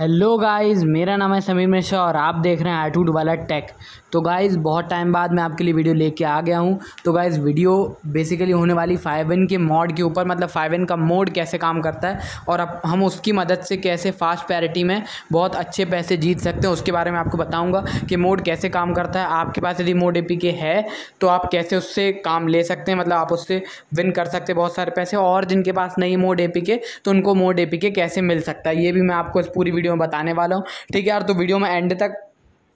hello guys मेरा नाम है समीर मिश्रा और आप देख रहे हैं एटीट्यूड वाला टेक तो गाइस बहुत टाइम बाद मैं आपके लिए वीडियो लेके आ गया हूँ तो गाइस वीडियो बेसिकली होने वाली फाइव एन के मोड के ऊपर मतलब फाइव एन का मोड कैसे काम करता है और अब हम उसकी मदद से कैसे फास्ट पैरिटी में बहुत अच्छे पैसे जीत सकते हैं उसके बारे में आपको बताऊँगा कि मोड कैसे काम करता है आपके पास यदि मोड ए के है तो आप कैसे उससे काम ले सकते हैं मतलब आप उससे विन कर सकते हैं बहुत सारे पैसे और जिनके पास नहीं मोड ए के तो उनको मोड ए के कैसे मिल सकता है ये भी मैं आपको इस पूरी वीडियो वीडियो में बताने वाला हूँ ठीक है यार तो वीडियो में एंड तक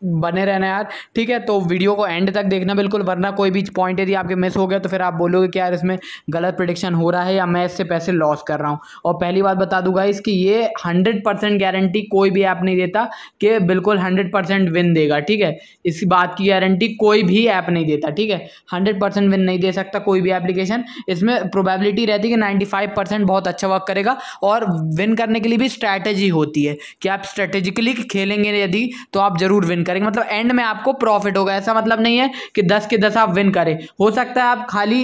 बने रहना यार ठीक है तो वीडियो को एंड तक देखना बिल्कुल वरना कोई भी पॉइंट यदि आपके मिस हो गया तो फिर आप बोलोगे कि यार इसमें गलत प्रडिक्शन हो रहा है या मैं इससे पैसे लॉस कर रहा हूँ और पहली बात बता दूंगा इसकी ये हंड्रेड परसेंट गारंटी कोई भी ऐप नहीं देता कि बिल्कुल हंड्रेड परसेंट विन देगा ठीक है इस बात की गारंटी कोई भी ऐप नहीं देता ठीक है हंड्रेड परसेंट विन नहीं दे सकता कोई भी एप्लीकेशन इसमें प्रोबेबिलिटी रहती है कि नाइन्टी फाइव परसेंट बहुत अच्छा वर्क करेगा और विन करने के लिए भी स्ट्रैटेजी होती है कि आप स्ट्रेटेजिकली खेलेंगे यदि तो आप ज़रूर विन करेंगे मतलब एंड में आपको प्रॉफिट होगा ऐसा मतलब नहीं है कि दस के दस आप विन करें हो सकता है आप खाली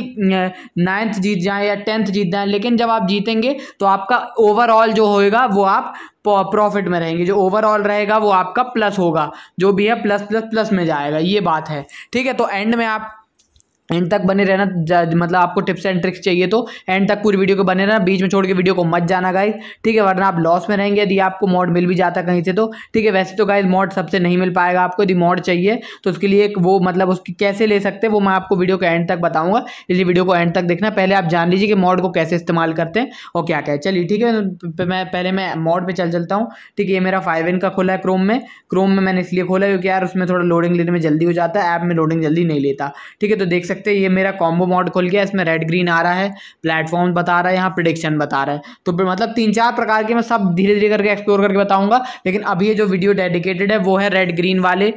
नाइन्थ जीत जाएँ या टेंथ जीत जाएँ लेकिन जब आप जीतेंगे तो आपका ओवरऑल जो होएगा वो आप प्रॉफिट में रहेंगे जो ओवरऑल रहेगा वो आपका प्लस होगा जो भी है प्लस प्लस प्लस में जाएगा ये बात है ठीक है तो एंड में आप एंड तक बने रहना मतलब आपको टिप्स एंड ट्रिक्स चाहिए तो एंड तक पूरी वीडियो को बने रहना बीच में छोड़ के वीडियो को मत जाना गाइज ठीक है वरना आप लॉस में रहेंगे यदि आपको मॉड मिल भी जाता कहीं से तो ठीक है वैसे तो गाइज मॉड सबसे नहीं मिल पाएगा आपको यदि मॉड चाहिए तो उसके लिए वो मतलब उसकी कैसे ले सकते हैं वो मैं आपको वीडियो को एंड तक बताऊँगा इसलिए वीडियो को एंड तक देखना पहले आप जान लीजिए कि मॉड को कैसे इस्तेमाल करते हैं और क्या क्या है चलिए ठीक है मैं पहले मैं मॉड पर चल चलता हूँ ठीक है ये मेरा फाइव एन का खोला है क्रोम में क्रोम में मैंने इसलिए खोला क्योंकि यार उसमें थोड़ा लोडिंग लेने में जल्दी हो जाता है ऐप में लोडिंग जल्दी नहीं लेता ठीक है तो देख सकते सकते हैं ये मेरा कॉम्बो मॉड खुल गया इसमें रेड ग्रीन आ रहा है प्लेटफॉर्म बता रहा है यहाँ प्रिडिक्शन बता रहा है तो मतलब तीन चार प्रकार के मैं सब धीरे धीरे करके एक्सप्लोर करके बताऊंगा लेकिन अभी ये जो वीडियो डेडिकेटेड है वो है रेड ग्रीन वाले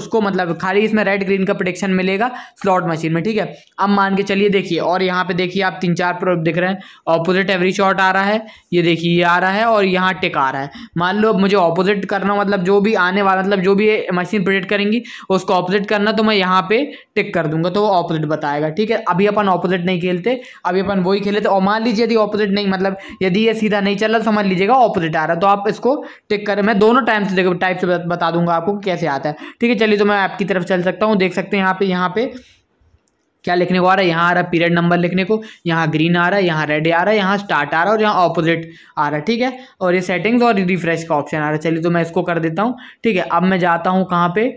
उसको मतलब खाली इसमें रेड ग्रीन का प्रोडिक्शन मिलेगा स्लॉट मशीन में ठीक है अब मान के चलिए देखिए और यहाँ पर देखिए आप तीन चार दिख रहे हैं ऑपोजिट एवरी शॉट आ रहा है ये देखिए ये आ रहा है और यहाँ टिक आ रहा है मान लो मुझे ऑपोजिट करना मतलब जो भी आने वाला मतलब जो भी मशीन प्रिडिक्ट करेंगी उसको ऑपोजिट करना तो मैं यहाँ पे टिक कर दूंगा तो वो ऑपोजिट ऑपोजिट बताएगा ठीक है अभी अपन ऑपोजिट नहीं खेलते अभी अपन वही खेले तो और मान लीजिए यदि ऑपोजिट नहीं मतलब यदि ये सीधा नहीं चल रहा तो समझ लीजिएगा ऑपोजिट आ रहा तो आप इसको टिक करें मैं दोनों टाइम से देखो टाइप से बता दूंगा आपको कैसे आता है ठीक है चलिए तो मैं आपकी तरफ चल सकता हूँ देख सकते हैं यहाँ पे यहाँ पे क्या लिखने को आ रहा है यहाँ आ रहा पीरियड नंबर लिखने को यहाँ ग्रीन आ रहा है यहाँ रेड आ रहा है यहाँ स्टार्ट आ रहा है और यहाँ ऑपोजिट आ रहा है ठीक है और ये सेटिंग्स और रिफ्रेश का ऑप्शन आ रहा है चलिए तो मैं इसको कर देता हूँ ठीक है अब मैं जाता हूँ कहाँ पर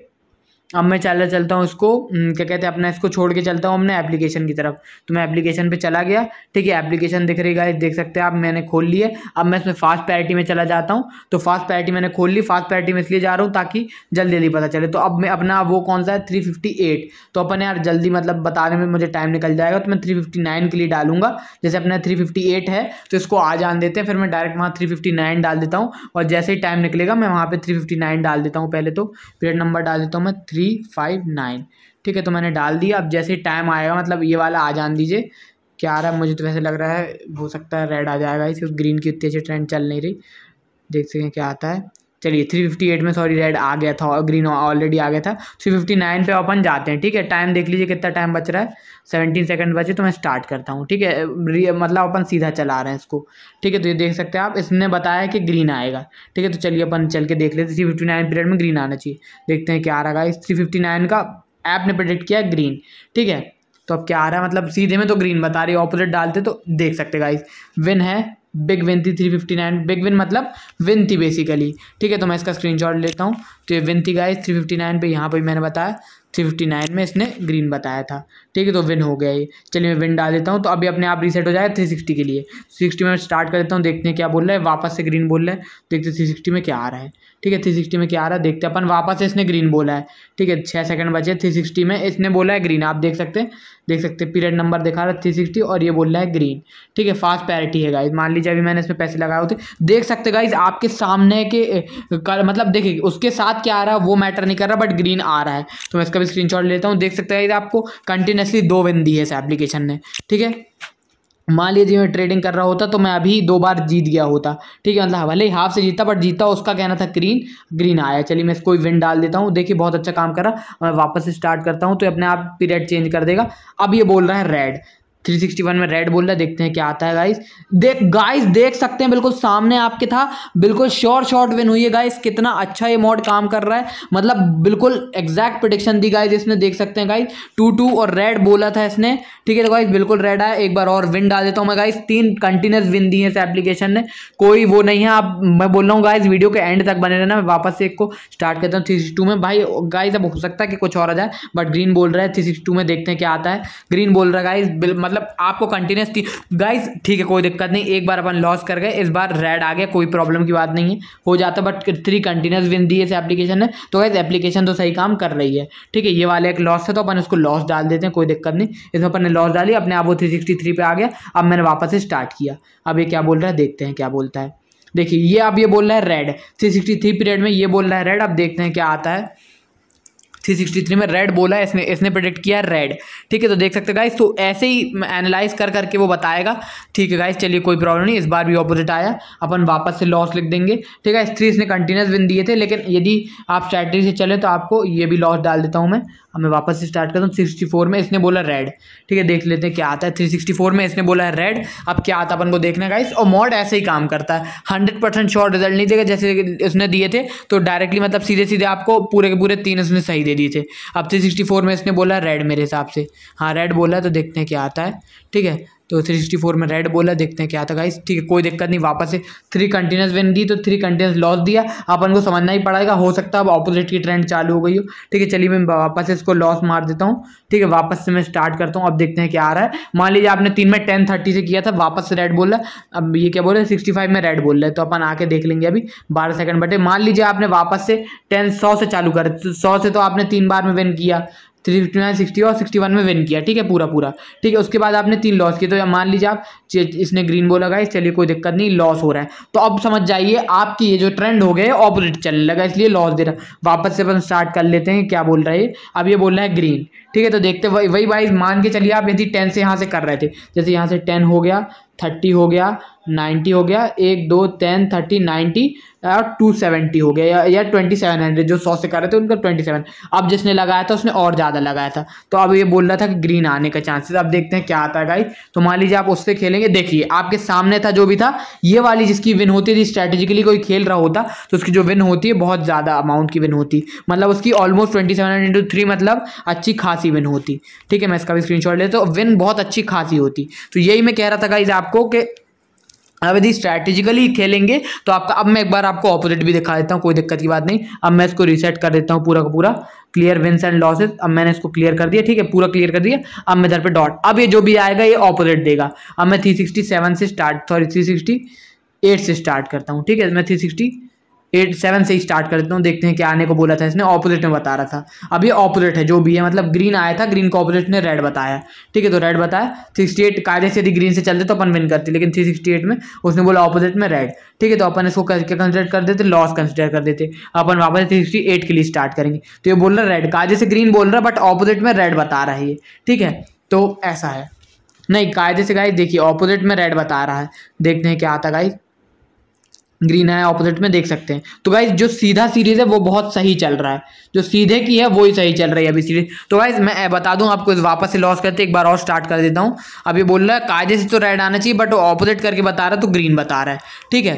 अब मैं चल चलता हूँ उसको क्या कहते हैं अपना इसको छोड़ के चलता हूँ अपने एप्लीकेशन की तरफ तो मैं एप्लीकेशन पे चला गया ठीक है एप्लीकेशन दिख रही गाइस देख सकते हैं आप मैंने खोल लिए अब मैं इसमें फास्ट प्रायरिटी में चला जाता हूँ तो फास्ट प्रायरिटी मैंने खोल ली फास्ट प्रायरिटी में इसलिए जा रहा हूँ ताकि जल्दी जल्दी पता चले तो अब मैं अपना वो कौन सा है थ्री फिफ्टी एट तो अपन यार जल्दी मतलब बताने में मुझे टाइम निकल जाएगा तो मैं थ्री फिफ्टी नाइन के लिए डालूंगा जैसे अपना थ्री फिफ्टी एट है तो इसको आ जान देते हैं फिर मैं डायरेक्ट वहाँ थ्री फिफ्टी नाइन डाल देता हूँ और जैसे ही टाइम निकलेगा मैं वहाँ पर थ्री फिफ्टी नाइन डाल देता हूँ पहले तो पीरियड नंबर डाल देता हूँ मैं थ्री थ्री फाइव नाइन ठीक है तो मैंने डाल दिया अब जैसे टाइम आएगा मतलब ये वाला आ जान दीजिए क्या आ रहा है मुझे तो वैसे लग रहा है हो सकता है रेड आ जाएगा इस ग्रीन की उतनी अच्छी ट्रेंड चल नहीं रही देख सकते हैं क्या आता है चलिए 358 में सॉरी रेड आ गया था और ग्रीन ऑलरेडी आ गया था 359 पे अपन जाते हैं ठीक है टाइम देख लीजिए कितना टाइम बच रहा है 17 सेकंड बचे तो मैं स्टार्ट करता हूँ ठीक है मतलब अपन सीधा चला रहे हैं इसको ठीक है तो ये देख सकते हैं आप इसने बताया कि ग्रीन आएगा ठीक है तो चलिए अपन चल के देख लेते थ्री फिफ्टी पीरियड में ग्रीन आना चाहिए देखते हैं क्या आ रहा है इस थ्री का ऐप ने प्रोडिक्ट किया ग्रीन ठीक है तो अब क्या आ रहा है मतलब सीधे में तो ग्रीन बता रही है ऑपोजिट डालते तो देख सकते गाइस विन है बिग विन थी three fifty nine big win मतलब विन थी बेसिकली ठीक है तो मैं इसका स्क्रीनशॉट लेता हूँ तो ये विन थी गाइस थ्री फिफ्टी नाइन पर यहाँ पर मैंने बताया थ्री फिफ्टी नाइन में इसने ग्रीन बताया था ठीक है तो विन हो गया ये चलिए मैं विन डाल देता हूँ तो अभी अपने आप रीसेट हो जाएगा थ्री सिक्सटी के लिए सिक्सटी में स्टार्ट कर देता हूँ देखते हैं क्या बोल रहा है वापस से ग्रीन बोल रहा है देखते थ्री सिक्सटी में क्या आ रहा है ठीक है थ्री सिक्सटी में क्या आ रहा है देखते अपन वापस से इसने ग्रीन बोला है ठीक है छः सेकंड बचे थ्री सिक्सटी में इसने बोला है ग्रीन आप देख सकते हैं देख सकते पीरियड नंबर दिखा रहा है थ्री सिक्सटी और ये बोल रहा है ग्रीन ठीक है फास्ट पैरिटी है गाइज मान लीजिए अभी मैंने इसमें पैसे लगाए होते देख सकते गाइज आपके सामने के मतलब देखिए उसके साथ क्या आ रहा है वो मैटर नहीं कर रहा बट ग्रीन आ रहा है तो मैं इसका इसका भी स्क्रीनशॉट लेता हूँ देख सकते हैं आपको कंटिन्यूसली दो विन दी है इस एप्लीकेशन ने ठीक है मान लीजिए मैं ट्रेडिंग कर रहा होता तो मैं अभी दो बार जीत गया होता ठीक है मतलब भले ही हाफ से जीता बट जीता उसका कहना था ग्रीन ग्रीन आया चलिए मैं इसको विन डाल देता हूँ देखिए बहुत अच्छा काम करा मैं वापस स्टार्ट करता हूँ तो अपने आप पीरियड चेंज कर देगा अब ये बोल रहा है रेड 361 में रेड बोल रहा है देखते हैं क्या आता है गाइस देख गाइस देख सकते हैं बिल्कुल सामने आपके था बिल्कुल शॉर्ट शॉर्ट विन हुई है गाइस कितना अच्छा ये मोड काम कर रहा है मतलब बिल्कुल एग्जैक्ट प्रोडिक्शन दी गाइस इसने देख सकते हैं गाइस टू टू और रेड बोला था इसने ठीक है तो गाइस बिल्कुल रेड आया एक बार और विन डाल देता हूँ मैं गाइस तीन कंटिन्यूस विन दी है इस एप्लीकेशन ने कोई वो नहीं है आप मैं बोल रहा हूँ गाइज वीडियो के एंड तक बने रहना मैं वापस से एक को स्टार्ट करता हूँ थ्री में भाई गाइज अब हो सकता है कि कुछ और आ जाए बट ग्रीन बोल रहा है थ्री में देखते हैं क्या आता है ग्रीन बोल रहा है गाइज मतलब आपको कंटिन्यूस थी गाइज ठीक है कोई दिक्कत नहीं एक बार अपन लॉस कर गए इस बार रेड आ गया कोई प्रॉब्लम की बात नहीं है हो जाता बट थ्री कंटिन्यूस विन दिए इस एप्लीकेशन ने तो गाइज एप्लीकेशन तो सही काम कर रही है ठीक है ये वाले एक लॉस है तो अपन उसको लॉस डाल देते हैं कोई दिक्कत नहीं इसमें अपन ने लॉस डाली अपने आप वो थ्री सिक्सटी थ्री पे आ गया अब मैंने वापस स्टार्ट किया अब ये क्या बोल रहा है देखते हैं क्या बोलता है देखिए ये अब ये बोल रहा है red three sixty three period में ये बोल रहा है रेड अब देखते हैं क्या आता है थ्री सिक्सटी थ्री में रेड बोला है इसने इसने प्रोडिक्ट किया रेड ठीक है तो देख सकते गाइस तो ऐसे ही एनालाइज कर करके वो बताएगा ठीक है गाइस चलिए कोई प्रॉब्लम नहीं इस बार भी ऑपोजिट आया अपन वापस से लॉस लिख देंगे ठीक है इस थ्री इसने कंटिन्यूस विन दिए थे लेकिन यदि आप स्ट्रैटी से चले तो आपको ये भी लॉस डाल देता हूँ मैं अब मैं वापस स्टार्ट करता हूँ सिक्सटी फोर में इसने बोला रेड ठीक है देख लेते हैं क्या आता है थ्री सिक्सटी फोर में इसने बोला है रेड अब क्या आता है अपन को देखना गाइस और मॉड ऐसे ही काम करता है हंड्रेड परसेंट शॉर्ट रिजल्ट नहीं देगा जैसे उसने दिए थे तो डायरेक्टली मतलब सीधे सीधे आपको पूरे के पूरे तीन उसने सही दे दिए थे अब थ्री सिक्सटी फोर में इसने बोला रेड मेरे हिसाब से हाँ रेड बोला तो देखते हैं क्या आता है ठीक है तो थ्री सिक्सटी फोर में रेड बोला देखते हैं क्या था गाइस ठीक है कोई दिक्कत नहीं वापस से थ्री कंटिन्यूस विन दी तो थ्री कंटिन्यूस लॉस दिया अपन को समझना ही पड़ेगा हो सकता है अब ऑपोजिट की ट्रेंड चालू हो गई हो ठीक है चलिए मैं वापस से इसको लॉस मार देता हूँ ठीक है वापस से मैं स्टार्ट करता हूँ अब देखते हैं क्या आ रहा है मान लीजिए आपने तीन में टेन थर्टी से किया था वापस से रेड बोल रहा है अब ये क्या बोल रहे हैं सिक्सटी फाइव में रेड बोल रहा है तो अपन आके देख लेंगे अभी बारह सेकंड बटे मान लीजिए आपने वापस से टेन सौ से चालू कर सौ से तो आपने तीन बार में विन किया थ्री फिफ्टी नाइन सिक्सटी और सिक्सटी वन में विन किया ठीक है पूरा पूरा ठीक है उसके बाद आपने तीन लॉस किए तो मान लीजिए आप इसने ग्रीन बॉल लगाई चलिए कोई दिक्कत नहीं लॉस हो रहा है तो अब समझ जाइए आपकी ये जो ट्रेंड हो गए ऑपोजिट चलने लगा इसलिए लॉस दे रहा वापस से अपन स्टार्ट कर लेते हैं क्या बोल रहा है अब ये बोल रहा है ग्रीन ठीक है तो देखते वही वही वाइज मान के चलिए आप यदि टेन से यहाँ से कर रहे थे जैसे यहाँ से टेन हो गया थर्टी हो गया नाइन्टी हो गया एक दो टेन थर्टी नाइन्टी और टू सेवेंटी हो गया या, ट्वेंटी सेवन हंड्रेड जो सौ से कर रहे थे उनका ट्वेंटी सेवन अब जिसने लगाया था उसने और ज़्यादा लगाया था तो अब ये बोल रहा था कि ग्रीन आने का चांसेस अब देखते हैं क्या आता है गाई तो मान लीजिए आप उससे खेलेंगे देखिए आपके सामने था जो भी था ये वाली जिसकी विन होती थी स्ट्रेटेजिकली कोई खेल रहा होता तो उसकी जो विन होती है बहुत ज़्यादा अमाउंट की विन होती मतलब उसकी almost twenty seven into three मतलब अच्छी खासी विन होती ठीक है मैं इसका भी स्क्रीन शॉट लेता हूँ विन बहुत अच्छी खासी होती तो यही मैं कह रहा था गाइज आपको कि अब यदि स्ट्रैटेजिकली खेलेंगे तो आपका अब मैं एक बार आपको ऑपोजिट भी दिखा देता हूँ कोई दिक्कत की बात नहीं अब मैं इसको रीसेट कर देता हूँ पूरा का पूरा क्लियर विंस एंड लॉसेस अब मैंने इसको क्लियर कर दिया ठीक है पूरा क्लियर कर दिया अब मैं इधर पे डॉट अब ये जो भी आएगा ये ऑपोजिट देगा अब मैं थ्री सिक्सटी सेवन से start sorry three sixty eight से स्टार्ट करता हूँ ठीक है मैं थ्री सिक्सटी एट सेवन से स्टार्ट कर देता हूँ देखते हैं क्या आने को बोला था इसने ऑपोजिट में बता रहा था अभी ऑपोजिट है जो भी है मतलब ग्रीन आया था ग्रीन को ऑपोजिट ने रेड बताया ठीक है तो रेड बताया सिक्सटी एट कायदे से यदि ग्रीन से चलते तो अपन विन करते लेकिन थ्री सिक्सटी एट में उसने बोला ऑपोजिट में रेड ठीक है तो अपन इसको क्या कंसिडर कर देते लॉस कंसिडर कर देते अपन वापस थ्री सिक्सटी एट के लिए स्टार्ट करेंगे तो ये बोल रहा रेड कायदे से ग्रीन बोल रहा बट ऑपोजिट में रेड बता रहा है ये ठीक है तो ऐसा है नहीं कायदे से गाइस देखिए ऑपोजिट में रेड बता रहा है देखते हैं क्या आता गाइस ग्रीन है ऑपोजिट में देख सकते हैं तो गाइज जो सीधा सीरीज है वो बहुत सही चल रहा है जो सीधे की है वो ही सही चल रही है अभी सीरीज तो गाइज मैं बता दूं आपको इस वापस से लॉस करते एक बार और स्टार्ट कर देता हूं अभी बोल रहा है कायदे से तो रेड आना चाहिए बट वो ऑपोजिट करके बता रहा है तो ग्रीन बता रहा है ठीक है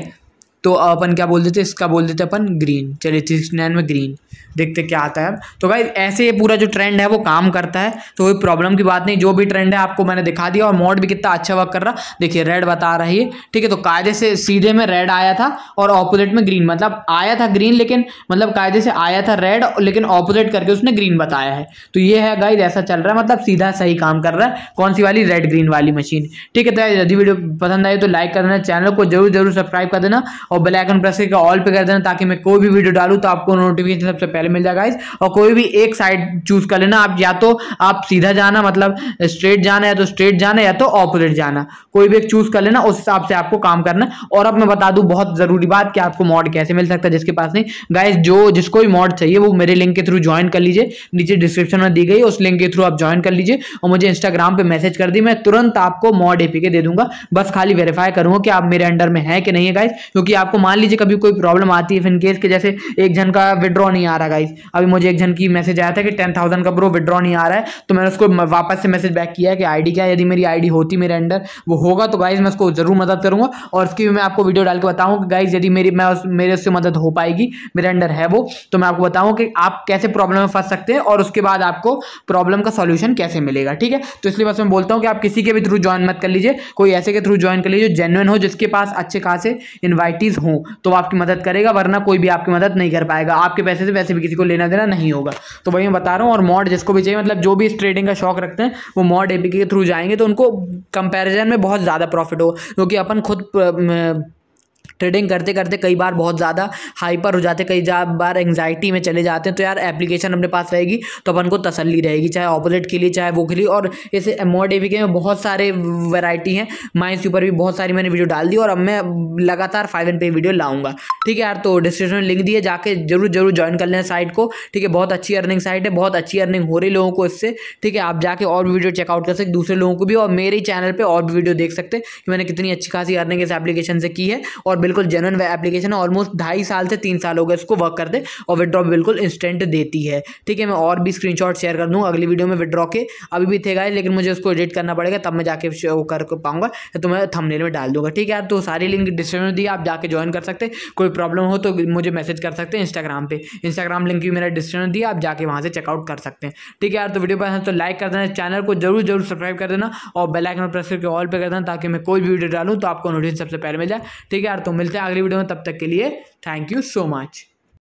तो अपन क्या बोल देते इसका बोल देते अपन ग्रीन चलिए थ्री सिक्सटी नाइन में ग्रीन देखते क्या आता है तो भाई ऐसे ये पूरा जो ट्रेंड है वो काम करता है तो कोई प्रॉब्लम की बात नहीं जो भी ट्रेंड है आपको मैंने दिखा दिया और मॉड भी कितना अच्छा वर्क कर रहा देखिए रेड बता रही है ठीक है तो कायदे से सीधे में रेड आया था और ऑपोजिट में ग्रीन मतलब आया था ग्रीन लेकिन मतलब कायदे से आया था रेड लेकिन ऑपोजिट करके उसने ग्रीन बताया है तो ये है गाइज ऐसा चल रहा है मतलब सीधा सही काम कर रहा है कौन सी वाली रेड ग्रीन वाली मशीन ठीक है तो यदि वीडियो पसंद आई तो लाइक कर देना चैनल को जरूर जरूर सब्सक्राइब कर देना और बेल आइकन प्रेस करके ऑल पे कर देना ताकि मैं कोई भी वीडियो डालू तो आपको नोटिफिकेशन सबसे पहले मिल जाएगा इस और कोई भी एक साइड चूज कर लेना आप या तो आप सीधा जाना मतलब स्ट्रेट जाना या तो स्ट्रेट जाना या तो ऑपोजिट जाना कोई भी एक चूज कर लेना उस हिसाब से आपको काम करना और अब मैं बता दूं बहुत जरूरी बात कि आपको मॉड कैसे मिल सकता है जिसके पास नहीं गाइज जो जिसको भी मॉड चाहिए वो मेरे लिंक के थ्रू ज्वाइन कर लीजिए नीचे डिस्क्रिप्शन में दी गई उस लिंक के थ्रू आप ज्वाइन कर लीजिए और मुझे इंस्टाग्राम पर मैसेज कर दी मैं तुरंत आपको मॉड एपी के दे दूंगा बस खाली वेरीफाई करूंगा कि आप मेरे अंडर में है कि नहीं है गाइज क्योंकि आपको मान लीजिए कभी कोई प्रॉब्लम आती है इनकेस के जैसे एक जन का विड्रॉ नहीं आ रहा गाइस अभी मुझे एक जन की मैसेज आया था कि टेन थाउजेंड का ब्रो विड्रॉ नहीं आ रहा है तो मैंने उसको वापस से मैसेज बैक किया है कि आईडी क्या यदि मेरी आईडी होती मेरे अंडर वो होगा तो गाइज मैं उसको जरूर मदद करूंगा और उसकी भी मैं आपको वीडियो डाल के बताऊँ कि गाइज यदि मेरी मैं उस, मेरे उससे मदद हो पाएगी मेरे अंडर है वो तो मैं आपको बताऊँ कि आप कैसे प्रॉब्लम में फंस सकते हैं और उसके बाद आपको प्रॉब्लम का सोल्यूशन कैसे मिलेगा ठीक है तो इसलिए बस मैं बोलता हूँ कि आप किसी के भी थ्रू ज्वाइन मत कर लीजिए कोई ऐसे के थ्रू ज्वाइन कर लीजिए जेनुअन हो जिसके पास अच्छे खासे इन्वाइटी चीज़ हो तो आपकी मदद करेगा वरना कोई भी आपकी मदद नहीं कर पाएगा आपके पैसे से वैसे भी किसी को लेना देना नहीं होगा तो वही मैं बता रहा हूँ और मॉड जिसको भी चाहिए मतलब जो भी इस ट्रेडिंग का शौक रखते हैं वो मॉड एपीके के थ्रू जाएंगे तो उनको कंपेरिजन में बहुत ज़्यादा प्रॉफिट होगा क्योंकि अपन खुद ट्रेडिंग करते करते कई बार बहुत ज़्यादा हाइपर हो जाते कई बार एंगजाइटी में चले जाते हैं तो यार एप्लीकेशन अपने पास रहेगी तो अपन को तसली रहेगी चाहे ऑपोजिट के लिए चाहे वो के लिए और इस मोड एपी के में बहुत सारे वैरायटी हैं माइंस के ऊपर भी बहुत सारी मैंने वीडियो डाल दी और अब मैं लगातार फाइव पे वीडियो लाऊंगा ठीक है यार तो डिस्क्रिप्शन में लिंक दिए जाके जरूर जरूर ज्वाइन कर लेना साइट को ठीक है बहुत अच्छी अर्निंग साइट है बहुत अच्छी अर्निंग हो रही लोगों को इससे ठीक है आप जाके और वीडियो चेकआउट कर सकते दूसरे लोगों को भी और मेरे चैनल पर और भी वीडियो देख सकते हैं कि मैंने कितनी अच्छी खासी अर्निंग इस एप्लीकेशन से की है और बिल्कुल जेनवन वह एप्लीकेशन है ऑलमोस्ट ढाई साल से तीन साल हो गए उसको वर्क करते और विद्रॉ बिल्कुल इंस्टेंट देती है ठीक है मैं और भी स्क्रीन शेयर कर दूँ अगली वीडियो में विड्रॉ के अभी भी थे गए लेकिन मुझे उसको एडिट करना पड़ेगा तब मैं जाके वो कर पाऊंगा तो मैं थंबनेल में डाल दूंगा ठीक है यार तो सारी लिंक डिस्क्रिप्शन में दी आप जाके ज्वाइन कर सकते कोई प्रॉब्लम हो तो मुझे मैसेज कर सकते हैं इंस्टाग्राम पे इंस्टाग्राम लिंक भी मेरा डिस्क्रिप्शन दिया आप जाके वहाँ से चेकआउट कर सकते हैं ठीक है यार तो वीडियो पसंद तो लाइक कर देना चैनल को जरूर जरूर सब्सक्राइब कर देना और बेलाइकन प्रेस करके ऑल पे कर देना ताकि मैं कोई भी वीडियो डालूँ तो आपको नोटिस सबसे पहले मिल जाए ठीक है यार तो तो मिलते हैं अगली वीडियो में तब तक के लिए थैंक यू सो मच